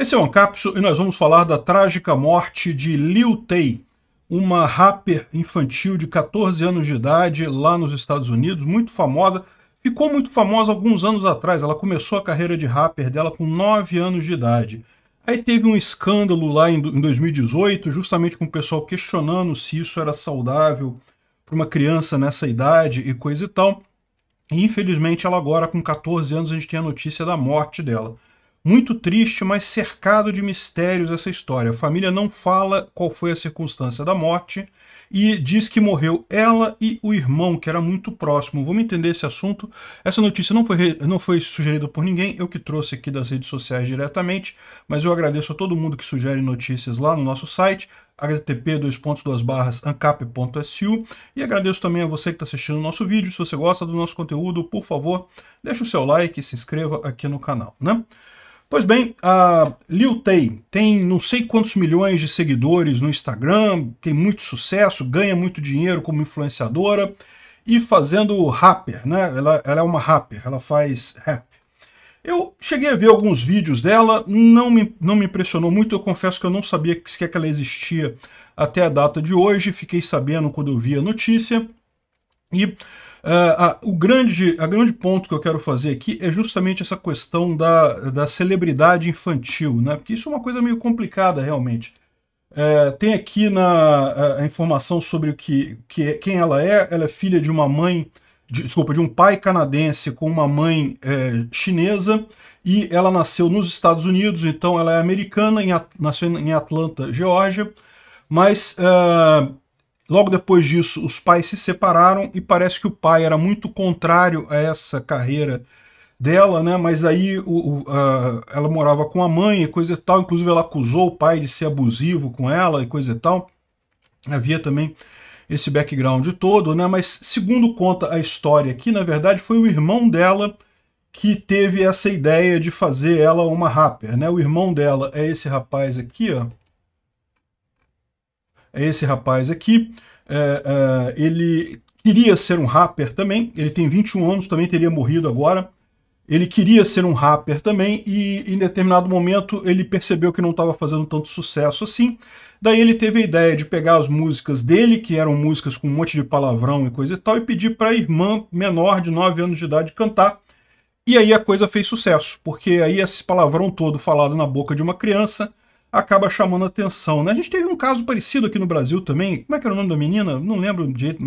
Esse é o Ancapso e nós vamos falar da trágica morte de Liu Tei, uma rapper infantil de 14 anos de idade lá nos Estados Unidos, muito famosa. Ficou muito famosa alguns anos atrás, ela começou a carreira de rapper dela com 9 anos de idade. Aí teve um escândalo lá em 2018, justamente com o pessoal questionando se isso era saudável para uma criança nessa idade e coisa e tal. E infelizmente ela agora com 14 anos a gente tem a notícia da morte dela. Muito triste, mas cercado de mistérios essa história. A família não fala qual foi a circunstância da morte e diz que morreu ela e o irmão, que era muito próximo. Vamos entender esse assunto. Essa notícia não foi, não foi sugerida por ninguém, eu que trouxe aqui das redes sociais diretamente, mas eu agradeço a todo mundo que sugere notícias lá no nosso site http://ancap.su e agradeço também a você que está assistindo o nosso vídeo. Se você gosta do nosso conteúdo, por favor, deixe o seu like e se inscreva aqui no canal, né? Pois bem, a Liu Tei tem não sei quantos milhões de seguidores no Instagram, tem muito sucesso, ganha muito dinheiro como influenciadora e fazendo rapper, né? Ela, ela é uma rapper, ela faz rap. Eu cheguei a ver alguns vídeos dela, não me, não me impressionou muito, eu confesso que eu não sabia que sequer que ela existia até a data de hoje, fiquei sabendo quando eu vi a notícia. E ah, ah, o grande, a grande ponto que eu quero fazer aqui é justamente essa questão da, da celebridade infantil, né? Porque isso é uma coisa meio complicada realmente. É, tem aqui na, a informação sobre o que, que é, quem ela é. Ela é filha de uma mãe, de, desculpa, de um pai canadense com uma mãe é, chinesa e ela nasceu nos Estados Unidos, então ela é americana, em, nasceu em Atlanta, Geórgia, mas ah, Logo depois disso, os pais se separaram e parece que o pai era muito contrário a essa carreira dela, né? Mas aí o, o, a, ela morava com a mãe e coisa e tal. Inclusive ela acusou o pai de ser abusivo com ela e coisa e tal. Havia também esse background todo, né? Mas segundo conta a história aqui, na verdade foi o irmão dela que teve essa ideia de fazer ela uma rapper, né? O irmão dela é esse rapaz aqui, ó. É esse rapaz aqui, é, é, ele queria ser um rapper também, ele tem 21 anos, também teria morrido agora. Ele queria ser um rapper também e em determinado momento ele percebeu que não estava fazendo tanto sucesso assim. Daí ele teve a ideia de pegar as músicas dele, que eram músicas com um monte de palavrão e coisa e tal, e pedir para a irmã menor de 9 anos de idade cantar. E aí a coisa fez sucesso, porque aí esse palavrão todo falado na boca de uma criança acaba chamando atenção, né? A gente teve um caso parecido aqui no Brasil também, como é que era o nome da menina? Não lembro direito,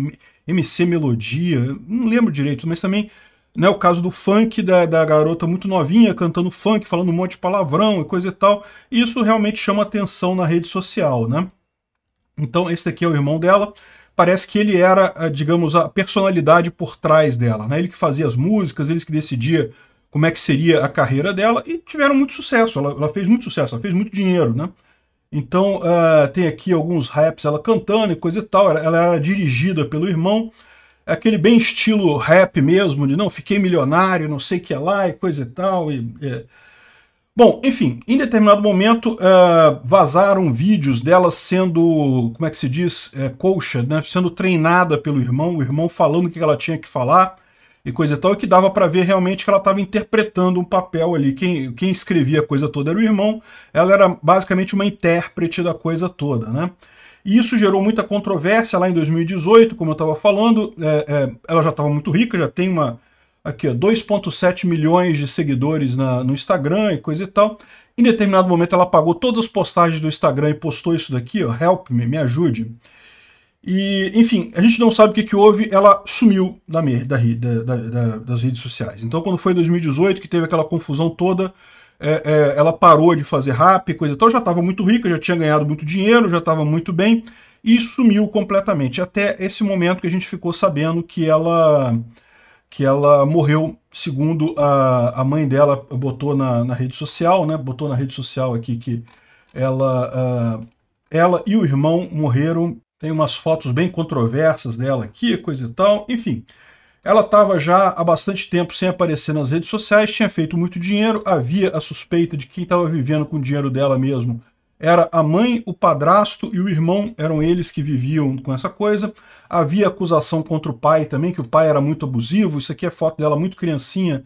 MC Melodia, não lembro direito, mas também né, o caso do funk, da, da garota muito novinha cantando funk, falando um monte de palavrão e coisa e tal, e isso realmente chama atenção na rede social, né? Então esse aqui é o irmão dela, parece que ele era, ah, digamos, a personalidade por trás dela, né? Ele que fazia as músicas, ele que decidia como é que seria a carreira dela e tiveram muito sucesso. Ela, ela fez muito sucesso, ela fez muito dinheiro, né? Então uh, tem aqui alguns raps ela cantando e coisa e tal. Ela, ela era dirigida pelo irmão, é aquele bem estilo rap mesmo, de não, fiquei milionário, não sei o que é lá e coisa e tal. E, é. Bom, enfim, em determinado momento uh, vazaram vídeos dela sendo, como é que se diz, é, né? sendo treinada pelo irmão, o irmão falando o que ela tinha que falar e coisa e tal, que dava para ver realmente que ela estava interpretando um papel ali. Quem, quem escrevia a coisa toda era o irmão, ela era basicamente uma intérprete da coisa toda, né? E isso gerou muita controvérsia lá em 2018, como eu estava falando, é, é, ela já estava muito rica, já tem uma aqui 2,7 milhões de seguidores na, no Instagram e coisa e tal. Em determinado momento ela apagou todas as postagens do Instagram e postou isso daqui, ó, help me, me ajude. E, enfim, a gente não sabe o que, que houve, ela sumiu da, da, da, da, das redes sociais. Então, quando foi em 2018, que teve aquela confusão toda, é, é, ela parou de fazer rap, coisa e tal, já estava muito rica, já tinha ganhado muito dinheiro, já estava muito bem, e sumiu completamente. Até esse momento que a gente ficou sabendo que ela, que ela morreu, segundo a, a mãe dela botou na, na rede social, né? Botou na rede social aqui que ela, uh, ela e o irmão morreram tem umas fotos bem controversas dela aqui, coisa e tal. Enfim, ela estava já há bastante tempo sem aparecer nas redes sociais, tinha feito muito dinheiro, havia a suspeita de quem estava vivendo com o dinheiro dela mesmo era a mãe, o padrasto e o irmão, eram eles que viviam com essa coisa. Havia acusação contra o pai também, que o pai era muito abusivo, isso aqui é foto dela muito criancinha,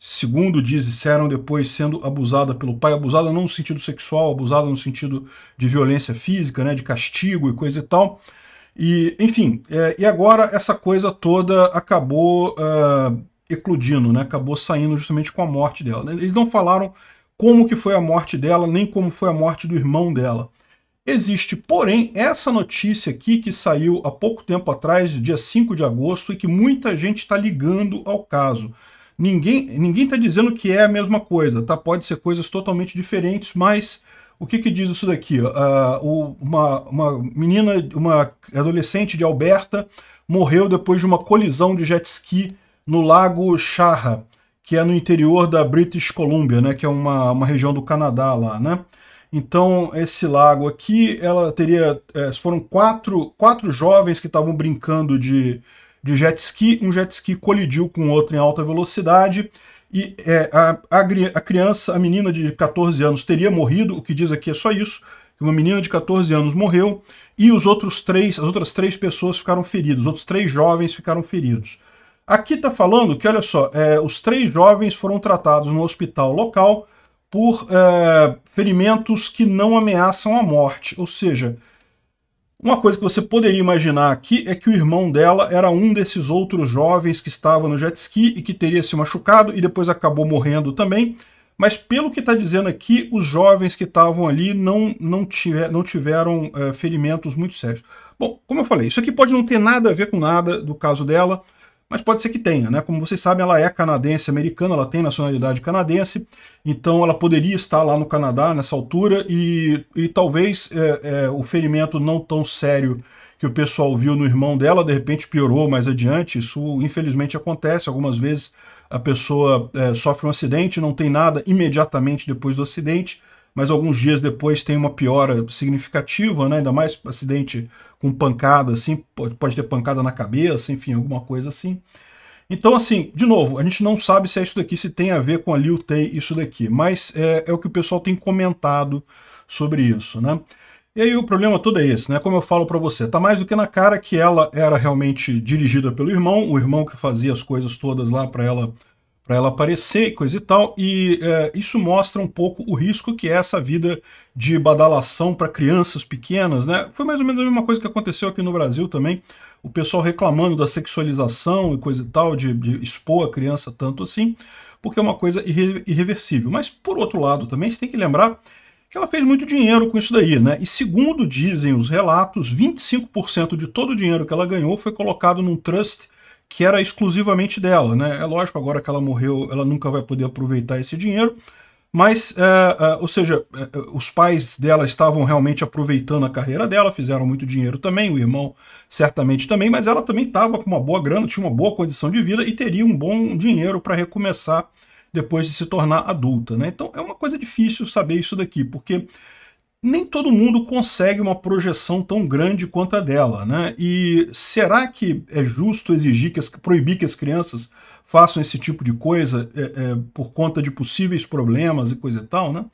segundo diz, disseram depois sendo abusada pelo pai, abusada não no sentido sexual, abusada no sentido de violência física, né, de castigo e coisa e tal. E, enfim, é, e agora essa coisa toda acabou uh, eclodindo, né, acabou saindo justamente com a morte dela. Eles não falaram como que foi a morte dela, nem como foi a morte do irmão dela. Existe, porém, essa notícia aqui que saiu há pouco tempo atrás, dia 5 de agosto, e que muita gente está ligando ao caso. Ninguém ninguém está dizendo que é a mesma coisa, tá? Pode ser coisas totalmente diferentes, mas o que, que diz isso daqui? Uh, uma, uma menina, uma adolescente de Alberta morreu depois de uma colisão de jet ski no lago Charra, que é no interior da British Columbia, né? Que é uma, uma região do Canadá lá, né? Então, esse lago aqui, ela teria. É, foram quatro, quatro jovens que estavam brincando de, de jet ski. Um jet ski colidiu com outro em alta velocidade e é, a, a, a, criança, a menina de 14 anos, teria morrido. O que diz aqui é só isso: que uma menina de 14 anos morreu e os outros três, as outras três pessoas ficaram feridas, os outros três jovens ficaram feridos. Aqui está falando que, olha só, é, os três jovens foram tratados no hospital local por é, ferimentos que não ameaçam a morte, ou seja, uma coisa que você poderia imaginar aqui é que o irmão dela era um desses outros jovens que estava no jet ski e que teria se machucado e depois acabou morrendo também. Mas pelo que está dizendo aqui, os jovens que estavam ali não, não, tiver, não tiveram é, ferimentos muito sérios. Bom, como eu falei, isso aqui pode não ter nada a ver com nada do caso dela, mas pode ser que tenha, né? Como vocês sabem, ela é canadense americana, ela tem nacionalidade canadense, então ela poderia estar lá no Canadá nessa altura e, e talvez é, é, o ferimento não tão sério que o pessoal viu no irmão dela, de repente piorou mais adiante, isso infelizmente acontece, algumas vezes a pessoa é, sofre um acidente, não tem nada imediatamente depois do acidente, mas alguns dias depois tem uma piora significativa, né? ainda mais acidente com pancada, assim, pode, pode ter pancada na cabeça, enfim, alguma coisa assim. Então, assim, de novo, a gente não sabe se é isso daqui, se tem a ver com a Liu Tei, isso daqui, mas é, é o que o pessoal tem comentado sobre isso, né? E aí o problema todo é esse, né? Como eu falo para você, tá mais do que na cara que ela era realmente dirigida pelo irmão, o irmão que fazia as coisas todas lá para ela para ela aparecer e coisa e tal, e é, isso mostra um pouco o risco que é essa vida de badalação para crianças pequenas, né? Foi mais ou menos a mesma coisa que aconteceu aqui no Brasil também, o pessoal reclamando da sexualização e coisa e tal, de, de expor a criança tanto assim, porque é uma coisa irre, irreversível. Mas, por outro lado, também você tem que lembrar que ela fez muito dinheiro com isso daí, né? E segundo dizem os relatos, 25% de todo o dinheiro que ela ganhou foi colocado num trust que era exclusivamente dela. Né? É lógico, agora que ela morreu, ela nunca vai poder aproveitar esse dinheiro, mas, é, é, ou seja, é, é os pais dela estavam realmente aproveitando a carreira dela, fizeram muito dinheiro também, o irmão certamente também, mas ela também estava com uma boa grana, tinha uma boa condição de vida e teria um bom dinheiro para recomeçar depois de se tornar adulta. Né? Então é uma coisa difícil saber isso daqui, porque nem todo mundo consegue uma projeção tão grande quanto a dela, né? E será que é justo exigir que as, proibir que as crianças façam esse tipo de coisa é, é, por conta de possíveis problemas e coisa e tal, né?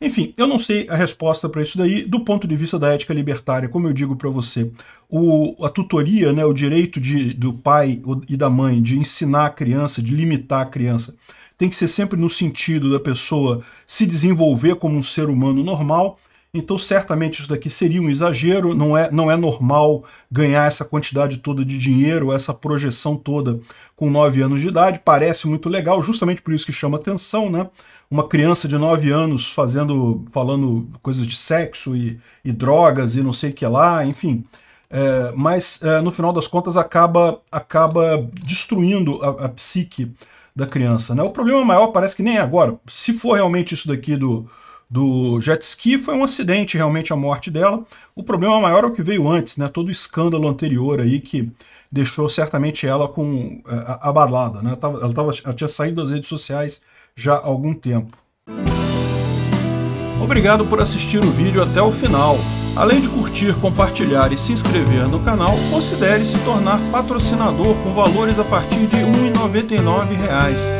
Enfim, eu não sei a resposta para isso daí do ponto de vista da ética libertária, como eu digo para você. O, a tutoria, né, o direito de, do pai e da mãe de ensinar a criança, de limitar a criança, tem que ser sempre no sentido da pessoa se desenvolver como um ser humano normal então, certamente isso daqui seria um exagero, não é, não é normal ganhar essa quantidade toda de dinheiro, essa projeção toda com 9 anos de idade, parece muito legal, justamente por isso que chama atenção, né? Uma criança de 9 anos fazendo, falando coisas de sexo e, e drogas e não sei o que lá, enfim. É, mas é, no final das contas acaba, acaba destruindo a, a psique da criança. Né? O problema maior parece que nem é agora. Se for realmente isso daqui do, do jet ski foi um acidente realmente a morte dela. O problema maior é o que veio antes, né? Todo o escândalo anterior aí que deixou certamente ela com eh, abalada, né? Ela, tava, ela, tava, ela tinha saído das redes sociais já há algum tempo. Obrigado por assistir o vídeo até o final. Além de curtir, compartilhar e se inscrever no canal, considere se tornar patrocinador com valores a partir de R$ 1,99